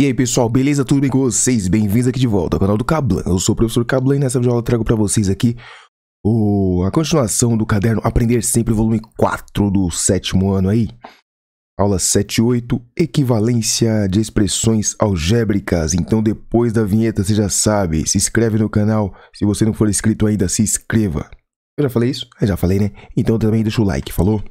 E aí pessoal, beleza? Tudo bem com vocês? Bem-vindos aqui de volta ao canal do Cablan. Eu sou o professor Cablan e nessa aula eu trago para vocês aqui o... a continuação do caderno Aprender Sempre, volume 4 do sétimo ano aí. Aula 78, equivalência de expressões algébricas. Então depois da vinheta você já sabe, se inscreve no canal. Se você não for inscrito ainda, se inscreva. Eu já falei isso? Eu é, já falei, né? Então também deixa o like, falou?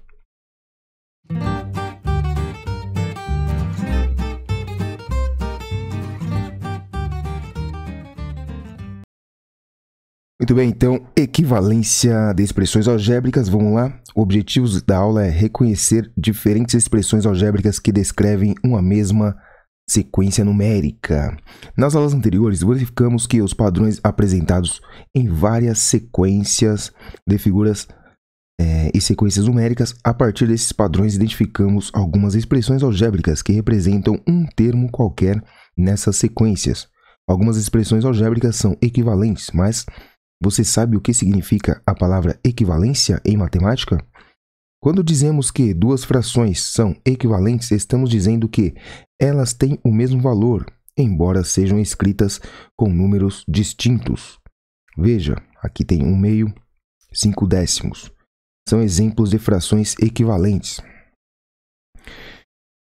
Muito bem, então, equivalência de expressões algébricas, vamos lá. Objetivos da aula é reconhecer diferentes expressões algébricas que descrevem uma mesma sequência numérica. Nas aulas anteriores, verificamos que os padrões apresentados em várias sequências de figuras é, e sequências numéricas, a partir desses padrões identificamos algumas expressões algébricas que representam um termo qualquer nessas sequências. Algumas expressões algébricas são equivalentes, mas você sabe o que significa a palavra equivalência em matemática? Quando dizemos que duas frações são equivalentes, estamos dizendo que elas têm o mesmo valor, embora sejam escritas com números distintos. Veja, aqui tem um meio, cinco décimos. São exemplos de frações equivalentes.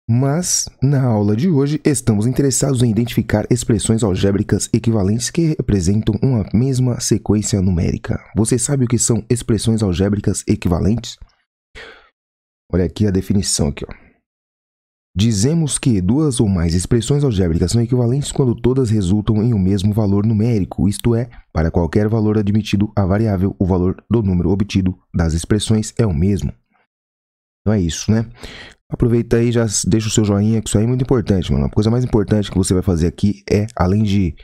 Mas, na aula de hoje, estamos interessados em identificar expressões algébricas equivalentes que representam uma mesma sequência numérica. Você sabe o que são expressões algébricas equivalentes? Olha aqui a definição aqui, ó. Dizemos que duas ou mais expressões algébricas são equivalentes quando todas resultam em o um mesmo valor numérico, isto é, para qualquer valor admitido à variável, o valor do número obtido das expressões é o mesmo. Então é isso, né? Aproveita aí, já deixa o seu joinha, que isso aí é muito importante, mano. A coisa mais importante que você vai fazer aqui é, além de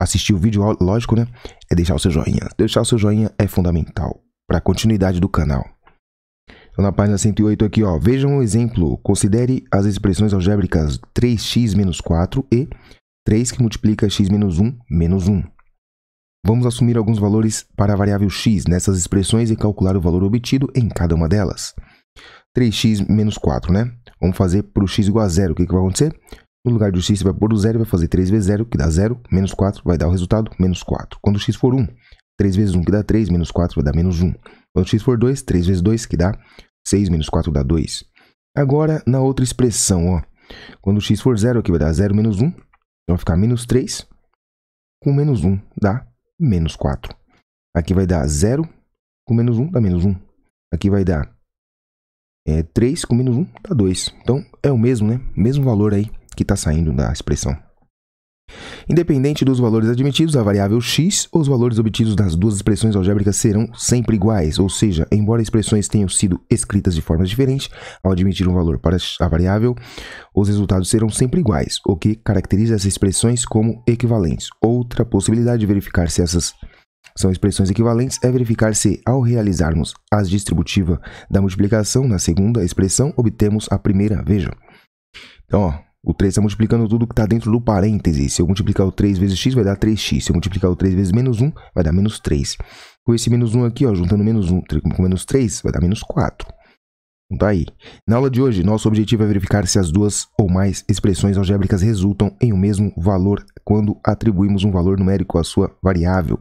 assistir o vídeo, lógico, né? É deixar o seu joinha. Deixar o seu joinha é fundamental para a continuidade do canal. Então, na página 108 aqui, ó, vejam um exemplo. Considere as expressões algébricas 3x menos 4 e 3 que multiplica x menos 1 menos 1. Vamos assumir alguns valores para a variável x nessas expressões e calcular o valor obtido em cada uma delas. 3x menos 4, né? Vamos fazer para o x igual a zero. O que, que vai acontecer? No lugar do x, você vai pôr o zero e vai fazer 3 vezes 0, que dá 0, menos 4, vai dar o resultado, menos 4. Quando o x for 1, 3 vezes 1, que dá 3, menos 4, vai dar menos 1. Quando o x for 2, 3 vezes 2, que dá 6, menos 4, dá 2. Agora, na outra expressão, ó. Quando o x for 0, aqui vai dar 0 menos 1. Então, vai ficar menos 3. Com menos 1, dá menos 4. Aqui vai dar 0. Com menos 1, dá menos 1. Aqui vai dar é, 3 com menos 1 dá 2. Então é o mesmo, né? Mesmo valor aí que está saindo da expressão. Independente dos valores admitidos, a variável x, os valores obtidos das duas expressões algébricas serão sempre iguais, ou seja, embora expressões tenham sido escritas de formas diferentes, ao admitir um valor para a variável, os resultados serão sempre iguais, o que caracteriza as expressões como equivalentes. Outra possibilidade de verificar se essas são expressões equivalentes é verificar se, ao realizarmos as distributiva da multiplicação na segunda expressão, obtemos a primeira. Veja. Então, ó, o 3 está multiplicando tudo que está dentro do parêntese. Se eu multiplicar o 3 vezes x, vai dar 3x. Se eu multiplicar o 3 vezes menos 1, vai dar menos 3. Com esse menos 1 aqui, ó, juntando menos 1 com menos 3, vai dar menos 4. Então tá aí. Na aula de hoje, nosso objetivo é verificar se as duas ou mais expressões algébricas resultam em o um mesmo valor quando atribuímos um valor numérico à sua variável.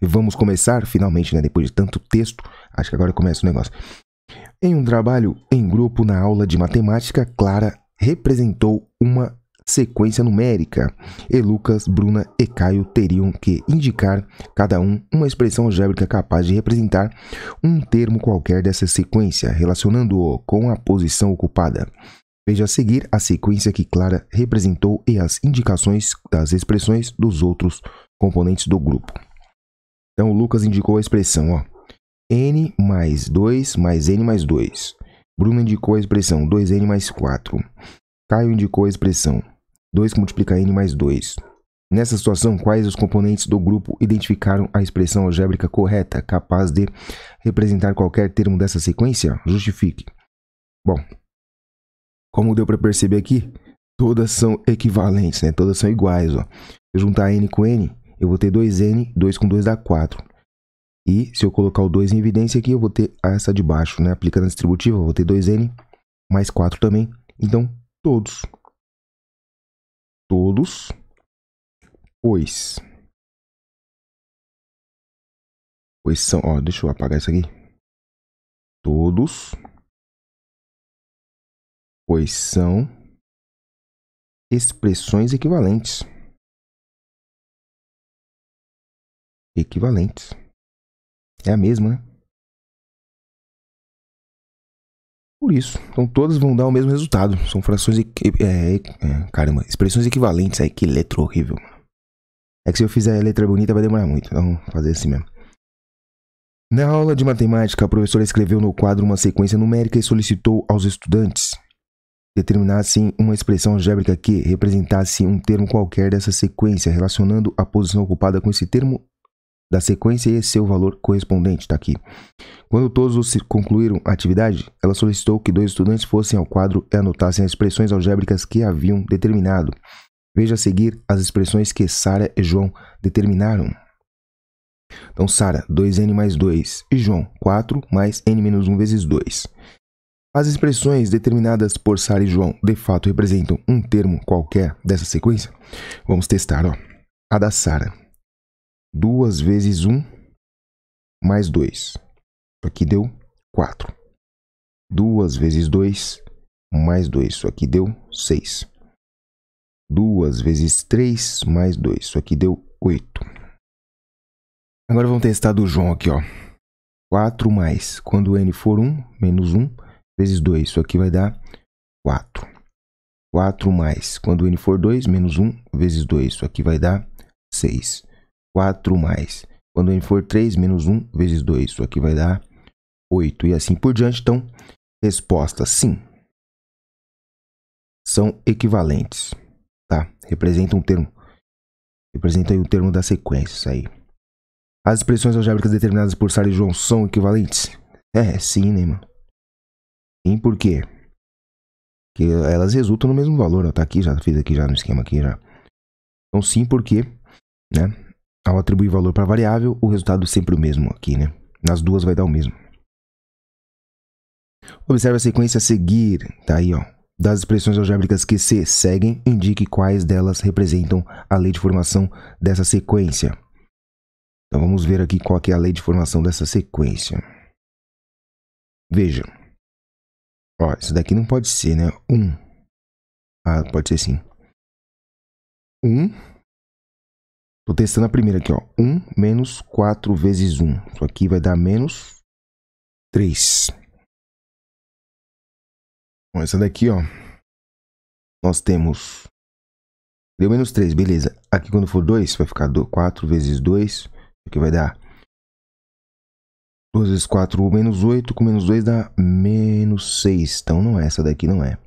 Vamos começar, finalmente, né? Depois de tanto texto, acho que agora começa o negócio. Em um trabalho em grupo na aula de matemática, Clara representou uma sequência numérica. E Lucas, Bruna e Caio teriam que indicar cada um uma expressão algébrica capaz de representar um termo qualquer dessa sequência, relacionando-o com a posição ocupada. Veja a seguir a sequência que Clara representou e as indicações das expressões dos outros componentes do grupo. Então, o Lucas indicou a expressão ó, n mais 2 mais n mais 2. Bruno indicou a expressão 2n mais 4. Caio indicou a expressão 2 multiplica n mais 2. Nessa situação, quais os componentes do grupo identificaram a expressão algébrica correta, capaz de representar qualquer termo dessa sequência? Justifique. Bom, como deu para perceber aqui, todas são equivalentes, né? todas são iguais. Ó. Se eu juntar n com n, eu vou ter 2n, 2 com 2 dá 4. E se eu colocar o 2 em evidência aqui, eu vou ter essa de baixo, né? aplicando a distributiva, eu vou ter 2n mais 4 também. Então, todos todos, pois. Pois são. Ó, deixa eu apagar isso aqui. Todos, pois são expressões equivalentes. Equivalentes. É a mesma, né? Por isso, então todas vão dar o mesmo resultado. São frações. É, é, é, caramba, expressões equivalentes. Aí, que letra horrível, É que se eu fizer a letra bonita vai demorar muito, então fazer assim mesmo. Na aula de matemática, a professora escreveu no quadro uma sequência numérica e solicitou aos estudantes determinassem uma expressão algébrica que representasse um termo qualquer dessa sequência, relacionando a posição ocupada com esse termo da sequência e seu é valor correspondente, está aqui. Quando todos os concluíram a atividade, ela solicitou que dois estudantes fossem ao quadro e anotassem as expressões algébricas que haviam determinado. Veja a seguir as expressões que Sara e João determinaram. Então, Sara, 2n mais 2 e João, 4 mais n menos 1 vezes 2. As expressões determinadas por Sara e João de fato representam um termo qualquer dessa sequência? Vamos testar, ó. A da Sara. 2 vezes 1 mais 2. Isso aqui deu 4. 2 vezes 2 mais 2. Isso aqui deu 6. 2 vezes 3 mais 2. Isso aqui deu 8. Agora vamos testar do João aqui, ó. 4 mais, quando n for 1, menos 1, vezes 2. Isso aqui vai dar 4. 4 mais, quando n for 2, menos 1, vezes 2. Isso aqui vai dar 6. 4 mais. Quando ele for 3, menos 1 vezes 2. Isso aqui vai dar 8 e assim por diante. Então, resposta sim. São equivalentes, tá? Representam um termo. Representa o um termo da sequência, isso aí. As expressões algébricas determinadas por Sara e João são equivalentes? É, sim, né, mano? Sim, por quê? Porque elas resultam no mesmo valor, ó. Tá aqui, já fiz aqui já no esquema aqui já. Então sim, porque, né? Ao atribuir valor para a variável, o resultado é sempre o mesmo aqui, né? Nas duas vai dar o mesmo. Observe a sequência a seguir, tá aí, ó. Das expressões algébricas que se seguem, indique quais delas representam a lei de formação dessa sequência. Então vamos ver aqui qual é a lei de formação dessa sequência. Veja. Ó, isso daqui não pode ser, né? 1. Um. Ah, pode ser sim. 1. Um Estou testando a primeira aqui, ó. 1 menos 4 vezes 1. Isso aqui vai dar menos 3. Bom, essa daqui, ó. Nós temos... Deu menos 3, beleza. Aqui quando for 2, vai ficar 4 vezes 2. Isso Aqui vai dar 2 vezes 4, menos 8. Com menos 2 dá menos 6. Então não é, essa daqui não é.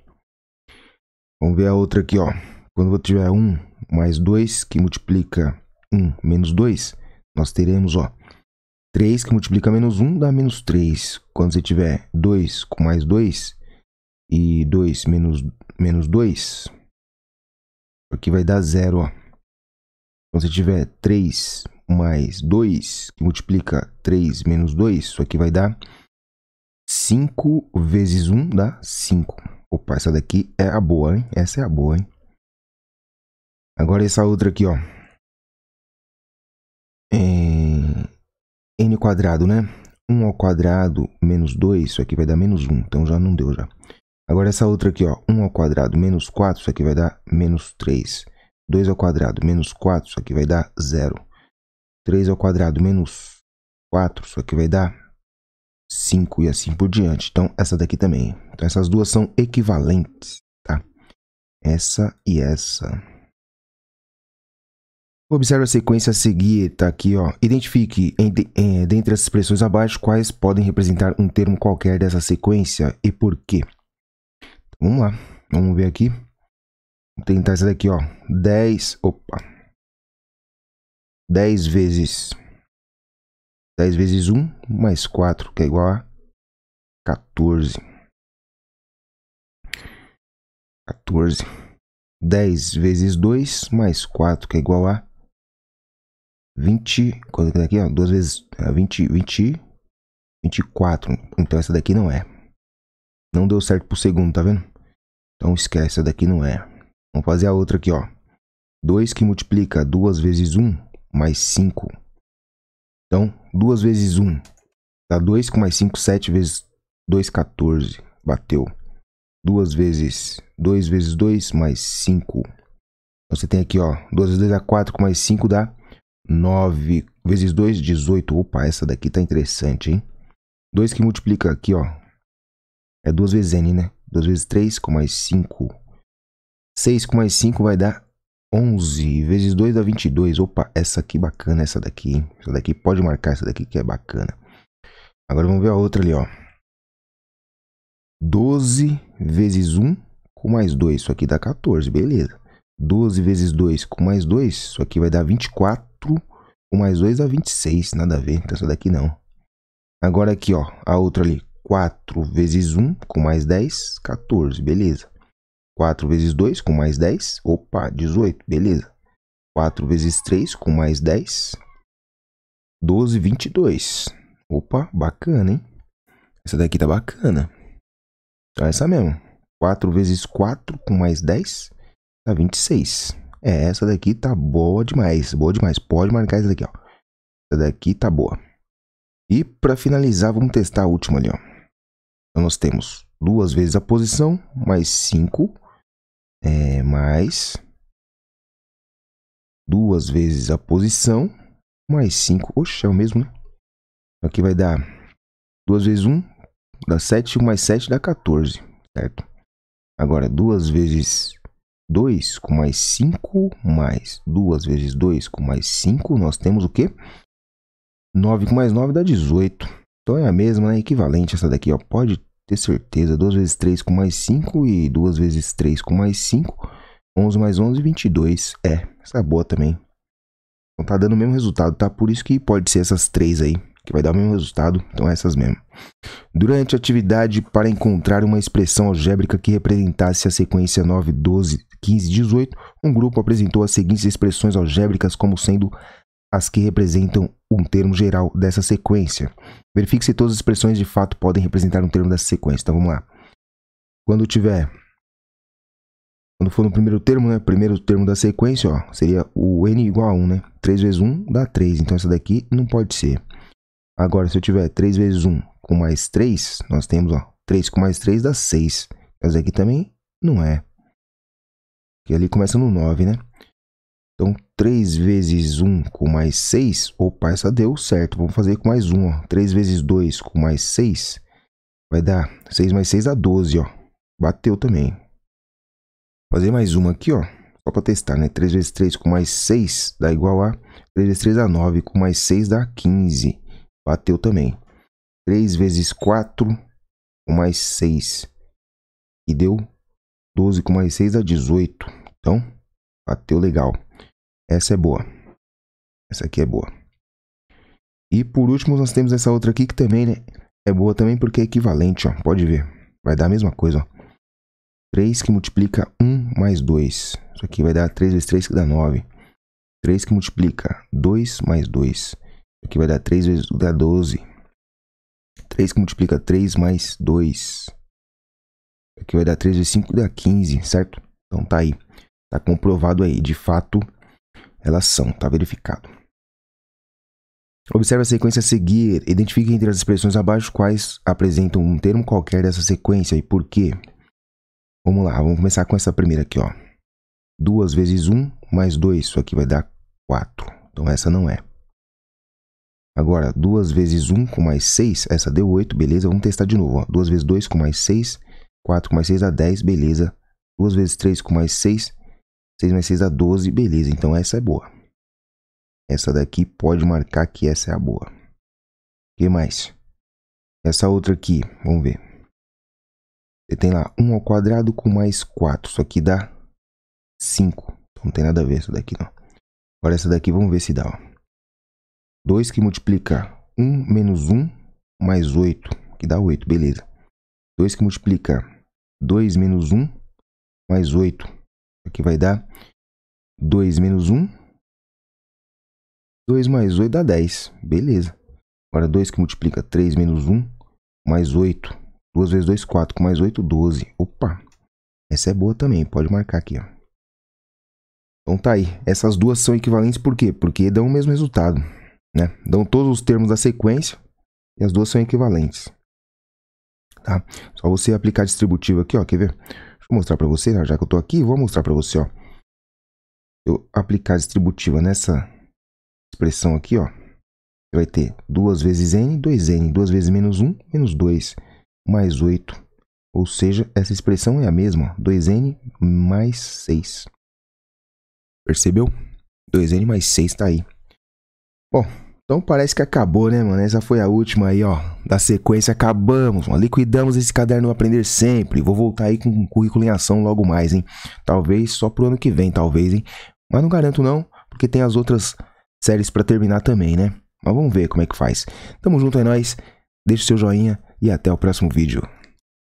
Vamos ver a outra aqui, ó. Quando eu tiver 1 mais 2, que multiplica 1 menos 2, nós teremos, ó, 3 que multiplica menos 1 dá menos 3. Quando você tiver 2 com mais 2 e 2 menos, menos 2, aqui vai dar 0, Quando você tiver 3 mais 2, que multiplica 3 menos 2, isso aqui vai dar 5 vezes 1 dá 5. Opa, essa daqui é a boa, hein? Essa é a boa, hein? Agora essa outra aqui, ó é, n quadrado, né? 1 ao quadrado menos 2, isso aqui vai dar menos 1, então já não deu já. Agora essa outra aqui, ó, 1 ao quadrado menos 4, isso aqui vai dar menos 3. 2 ao quadrado menos 4, isso aqui vai dar 0. 3 ao quadrado menos 4, isso aqui vai dar 5 e assim por diante. Então essa daqui também. Então essas duas são equivalentes, tá? Essa e essa. Observe a sequência a seguir, está aqui, ó. Identifique entre, em, é, dentre as expressões abaixo quais podem representar um termo qualquer dessa sequência e por quê. Então, vamos lá, vamos ver aqui. Vou tentar essa daqui, ó. 10, opa. 10 vezes 10 vezes 1 mais 4, que é igual a 14. 14. 10 vezes 2 mais 4, que é igual a 20, quanto que tá é aqui, ó, duas vezes, 20, 20, 24, então essa daqui não é. Não deu certo pro segundo, tá vendo? Então esquece, essa daqui não é. Vamos fazer a outra aqui, ó. 2 que multiplica 2 vezes 1, mais 5. Então, 2 vezes 1, dá 2 com mais 5, 7 vezes 2, 14, bateu. 2 vezes 2 vezes 2, mais 5. Então, você tem aqui, ó, 2 vezes 2 dá 4, com mais 5 dá 9 vezes 2, 18. Opa, essa daqui tá interessante, hein? 2 que multiplica aqui, ó. É 2 vezes n, né? 2 vezes 3, com mais 5. 6 com mais 5 vai dar 11. Vezes 2 dá 22. Opa, essa aqui bacana, essa daqui, hein? Essa daqui pode marcar, essa daqui que é bacana. Agora vamos ver a outra ali, ó. 12 vezes 1 com mais 2. Isso aqui dá 14, beleza. 12 vezes 2 com mais 2, isso aqui vai dar 24. 4 com mais 2 dá 26. Nada a ver, então essa daqui não. Agora aqui, ó, a outra ali. 4 vezes 1 com mais 10, 14, beleza. 4 vezes 2 com mais 10, opa, 18, beleza. 4 vezes 3 com mais 10, 12, 22. Opa, bacana, hein? Essa daqui tá bacana. Então, é essa mesmo. 4 vezes 4 com mais 10 dá 26. É, essa daqui tá boa demais, boa demais. Pode marcar essa daqui, ó. Essa daqui tá boa. E para finalizar, vamos testar a última ali, ó. Então nós temos duas vezes a posição, mais 5, é, mais duas vezes a posição, mais 5. Oxe, é o mesmo, né? Aqui vai dar 2 vezes 1, um, dá 7, mais 7 dá 14, certo? Agora, 2 vezes 2 com mais 5 mais 2 vezes 2 com mais 5, nós temos o quê? 9 com mais 9 dá 18. Então é a mesma, né? equivalente essa daqui, ó. Pode ter certeza, 2 vezes 3 com mais 5 e 2 vezes 3 com mais 5, 11 mais 11, 22. É, essa é boa também. Então tá dando o mesmo resultado, tá? Por isso que pode ser essas três aí, que vai dar o mesmo resultado, então é essas mesmo. Durante a atividade para encontrar uma expressão algébrica que representasse a sequência 9, 12, 15 e 18, um grupo apresentou as seguintes expressões algébricas como sendo as que representam um termo geral dessa sequência. Verifique se todas as expressões de fato podem representar um termo dessa sequência. Então vamos lá. Quando tiver quando for no primeiro termo, né? Primeiro termo da sequência, ó, seria o n igual a 1, né? 3 vezes 1 dá 3, então essa daqui não pode ser. Agora, se eu tiver 3 vezes 1 com mais 3, nós temos, ó, 3 com mais 3 dá 6. Essa daqui também não é que ali começa no 9, né? Então, 3 vezes 1 com mais 6, opa, essa deu certo. Vamos fazer com mais 1, ó. 3 vezes 2 com mais 6, vai dar 6 mais 6 dá 12, ó. Bateu também. Fazer mais uma aqui, ó. Só para testar, né? 3 vezes 3 com mais 6 dá igual a 3 vezes 3 dá 9, com mais 6 dá 15. Bateu também. 3 vezes 4 com mais 6 e deu 12 com mais 6 dá 18. Então, bateu legal. Essa é boa. Essa aqui é boa. E por último, nós temos essa outra aqui que também né, é boa também porque é equivalente, ó. Pode ver. Vai dar a mesma coisa, ó. 3 que multiplica 1 mais 2. Isso aqui vai dar 3 vezes 3 que dá 9. 3 que multiplica 2 mais 2. Isso aqui vai dar 3 vezes dá 12. 3 que multiplica 3 mais 2. Aqui vai dar 3 vezes 5 dá 15, certo? Então tá aí. Tá comprovado aí. De fato, elas são, tá verificado. Observe a sequência a seguir. Identifique entre as expressões abaixo quais apresentam um termo qualquer dessa sequência e por quê. Vamos lá, vamos começar com essa primeira aqui, ó. 2 vezes 1 mais 2, isso aqui vai dar 4. Então essa não é. Agora, 2 vezes 1 com mais 6, essa deu 8, beleza? Vamos testar de novo. 2 vezes 2 com mais 6, 4 com mais 6 dá 10, beleza. 2 vezes 3 com mais 6, 6 mais 6 dá 12, beleza. Então essa é boa. Essa daqui pode marcar que essa é a boa. O que mais? Essa outra aqui, vamos ver. Você tem lá 1 ao quadrado com mais 4, isso aqui dá 5. Então não tem nada a ver essa daqui não. Agora essa daqui, vamos ver se dá. Ó. 2 que multiplica 1 menos 1 mais 8, que dá 8, beleza. 2 que multiplica 2 menos 1 mais 8. Aqui vai dar 2 menos 1. 2 mais 8 dá 10. Beleza. Agora, 2 que multiplica 3 menos 1 mais 8. 2 vezes 2, 4. Com mais 8, 12. Opa! Essa é boa também. Pode marcar aqui. Ó. Então tá aí. Essas duas são equivalentes por quê? Porque dão o mesmo resultado. Né? Dão todos os termos da sequência e as duas são equivalentes tá? Só você aplicar distributivo aqui, ó, quer ver? Deixa eu mostrar para você, já que eu tô aqui, vou mostrar para você, ó. Eu aplicar distributiva nessa expressão aqui, ó. Você vai ter 2 vezes n, 2n, 2 vezes menos 1, menos 2, mais 8. Ou seja, essa expressão é a mesma, 2n mais 6. Percebeu? 2n mais 6 está aí. Bom, então parece que acabou, né, mano? Essa foi a última aí, ó. Da sequência, acabamos, mano. Liquidamos esse caderno Aprender Sempre. Vou voltar aí com o currículo em ação logo mais, hein? Talvez só pro ano que vem, talvez, hein? Mas não garanto não, porque tem as outras séries para terminar também, né? Mas vamos ver como é que faz. Tamo junto, é nóis. Deixa o seu joinha e até o próximo vídeo.